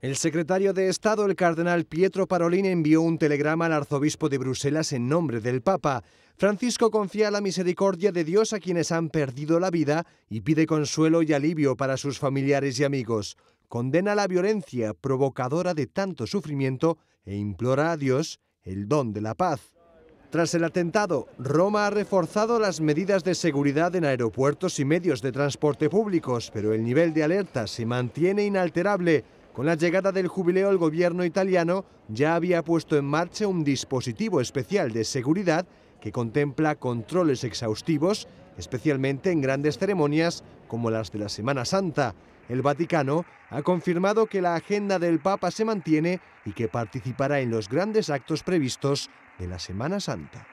El secretario de Estado, el cardenal Pietro Parolin, envió un telegrama al arzobispo de Bruselas en nombre del Papa. Francisco confía la misericordia de Dios a quienes han perdido la vida y pide consuelo y alivio para sus familiares y amigos. Condena la violencia provocadora de tanto sufrimiento e implora a Dios el don de la paz. Tras el atentado, Roma ha reforzado las medidas de seguridad en aeropuertos y medios de transporte públicos, pero el nivel de alerta se mantiene inalterable con la llegada del jubileo, el gobierno italiano ya había puesto en marcha un dispositivo especial de seguridad que contempla controles exhaustivos, especialmente en grandes ceremonias como las de la Semana Santa. El Vaticano ha confirmado que la agenda del Papa se mantiene y que participará en los grandes actos previstos de la Semana Santa.